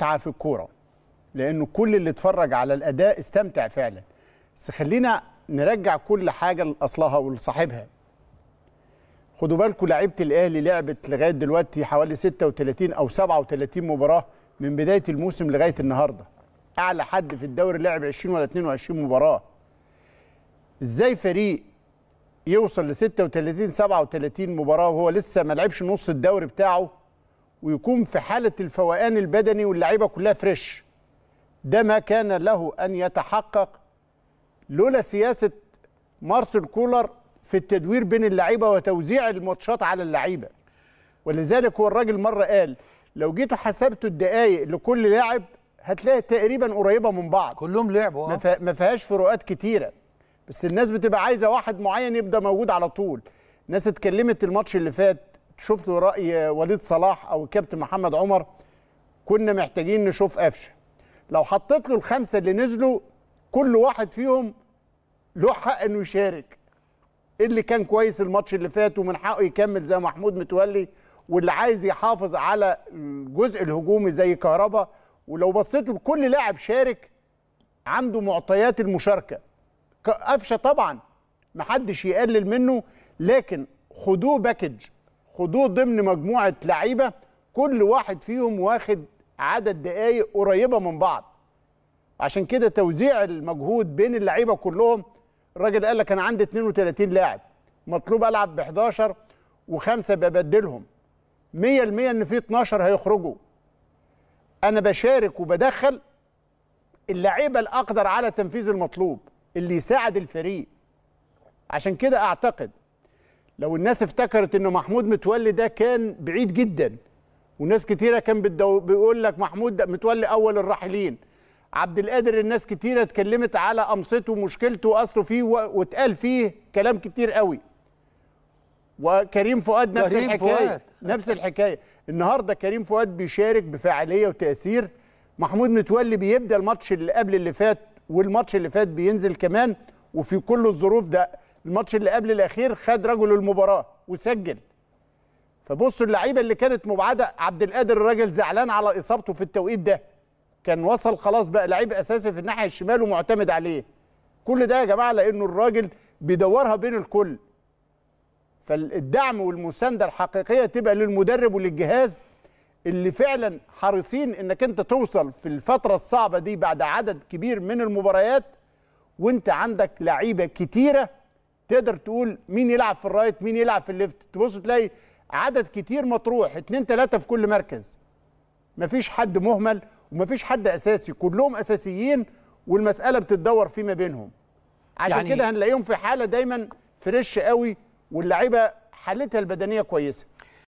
متعة في الكوره لانه كل اللي اتفرج على الاداء استمتع فعلا بس خلينا نرجع كل حاجه لاصلها ولصاحبها خدوا بالكم لعيبه الاهلي لعبت لغايه دلوقتي حوالي 36 او 37 مباراه من بدايه الموسم لغايه النهارده اعلى حد في الدوري لعب 20 ولا 22 مباراه ازاي فريق يوصل ل 36 37 مباراه وهو لسه ما لعبش نص الدوري بتاعه ويكون في حاله الفوقان البدني واللعيبه كلها فريش ده ما كان له ان يتحقق لولا سياسه مارسيل كولر في التدوير بين اللعيبه وتوزيع الماتشات على اللعيبه ولذلك هو الراجل مره قال لو جيتوا حسبتوا الدقائق لكل لاعب هتلاقي تقريبا قريبه من بعض كلهم لعبوا آه. ما فيهاش فروقات كتيره بس الناس بتبقى عايزه واحد معين يبدا موجود على طول الناس اتكلمت الماتش اللي فات شفت راي وليد صلاح او الكابتن محمد عمر كنا محتاجين نشوف قفشه لو حطيت له الخمسه اللي نزلوا كل واحد فيهم له حق انه يشارك إيه اللي كان كويس الماتش اللي فات ومن حقه يكمل زي محمود متولي واللي عايز يحافظ على الجزء الهجومي زي كهربا ولو بصيت لكل لاعب شارك عنده معطيات المشاركه قفشه طبعا محدش يقلل منه لكن خدوه باكج خدوه ضمن مجموعه لعيبه كل واحد فيهم واخد عدد دقائق قريبه من بعض عشان كده توزيع المجهود بين اللعيبه كلهم الراجل قال لك انا عندي 32 لاعب مطلوب العب ب 11 وخمسه ببدلهم 100% ان في 12 هيخرجوا انا بشارك وبدخل اللعيبه الاقدر على تنفيذ المطلوب اللي يساعد الفريق عشان كده اعتقد لو الناس افتكرت ان محمود متولي ده كان بعيد جدا وناس كتيره كان بيقول لك محمود ده متولي اول الراحلين عبد القادر الناس كتيره اتكلمت على قمصته ومشكلته واصله فيه و... واتقال فيه كلام كتير قوي وكريم فؤاد نفس كريم الحكايه فؤاد. نفس الحكايه النهارده كريم فؤاد بيشارك بفاعليه وتاثير محمود متولي بيبدا الماتش اللي قبل اللي فات والماتش اللي فات بينزل كمان وفي كل الظروف ده الماتش اللي قبل الاخير خد رجل المباراه وسجل فبصوا اللعيبه اللي كانت مبعده عبد القادر الراجل زعلان على اصابته في التوقيت ده كان وصل خلاص بقى لعيب اساسي في الناحيه الشمال ومعتمد عليه كل ده يا جماعه لانه الراجل بيدورها بين الكل فالدعم والمسانده الحقيقيه تبقى للمدرب وللجهاز اللي فعلا حريصين انك انت توصل في الفتره الصعبه دي بعد عدد كبير من المباريات وانت عندك لعيبه كتيره تقدر تقول مين يلعب في الرايت مين يلعب في الليفت تبص تلاقي عدد كتير مطروح اتنين تلاتة في كل مركز مفيش حد مهمل ومفيش حد اساسي كلهم اساسيين والمساله بتتدور فيما بينهم عشان يعني كده هنلاقيهم في حاله دايما فريش قوي واللعيبه حالتها البدنيه كويسه